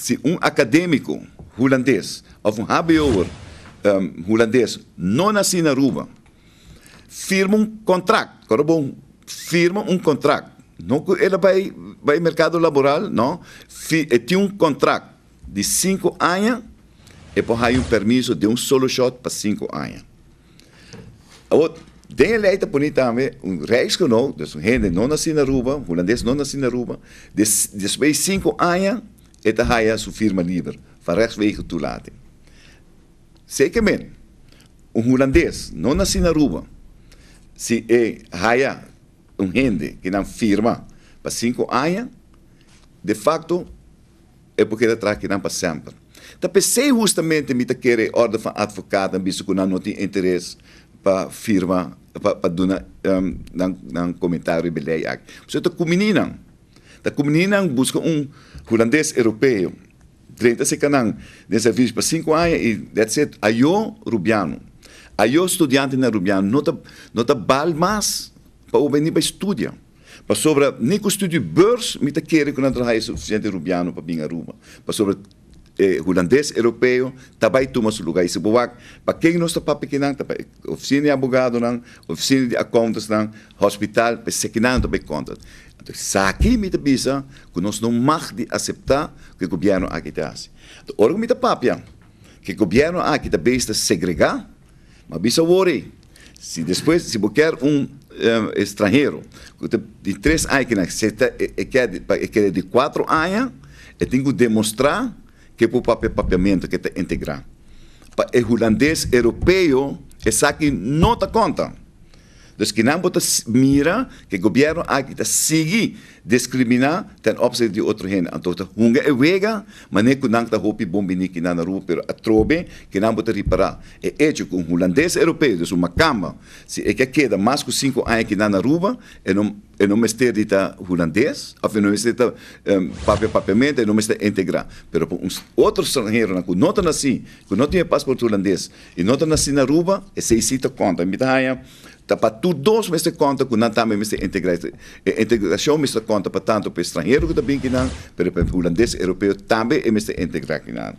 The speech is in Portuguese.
se um acadêmico holandês, ou um HBO'er um, ehm, holandês, não nasce na Aruba, firma um contrato, agora bom, firma um contrato, não ele vai vai mercado laboral, não, e eh, tem um contrato de cinco anos e põe aí um permisso de um solo shot para cinco anos. Outro, tem eleita bonita também, um reisco não, um gente não nasce na Aruba, holandês não nasce na Aruba, depois de cinco anos En dan ga je zo firma liever van rechtswege toelaten. Zeker men, um holandês não nasce na Aruba, se é raia um gente que não firma para cinco anos, de facto, é porque ele traz que não para sempre. Então, pensei justamente me querer ordem de advogado, visto que não tem interesse para firma, para, para dar um, um, um comentário. Por isso, eu que com menina. Da comunina busca um holandês europeu. 30 se canan, nessa vez para 5 anos e etc. Aí eu, Rubiano, aí eu estudante na Rubiano, não tá, não tá bal mais para venir para estudar. Para sobre, nem que estude beurs, me tá querer que não trabalhe suficiente Rubiano para vir a Aruba. Para sobre eh, holandês europeu, também tá toma seu lugar. Isso é para quem não está para tá não, oficina de advogado não, oficina de contas não, hospital, para está para contas. Então, aqui me pisa que nós não mag de aceitar que o governo aqui faz. Então, olha me papia, que o governo aqui também está segregar, mas bisa worry. Se depois, se quer um um, eh, estrangeiro, de três anos, que é de quatro anos, eu tenho que demonstrar que é o papeamento que te integrar. O é holandês europeu é que não está conta. Dus genaamd mira, que o governo está sigi discriminar tem opzichte de outro hen então está hunga e mas que wega, mane kunang ta hopi bombi não na ru pero atrobe, que não genaamd reparar é hecho com holandês europeu, dus uma cama, se é que queda mais que cinco anos que não na Aruba, é não e não mestre dita holandês, of não mestre dita um, papel papelmente, e não mestre integrar. Pero um outro estrangeiro na não tá nasci, que não tinha passaporte holandês, e não tá nasci na Aruba, é se cita conta, em dá para todos mas conta que não também se integra eh, integração mas conta para tanto para estrangeiro que também que não para holandês europeu também mas se que não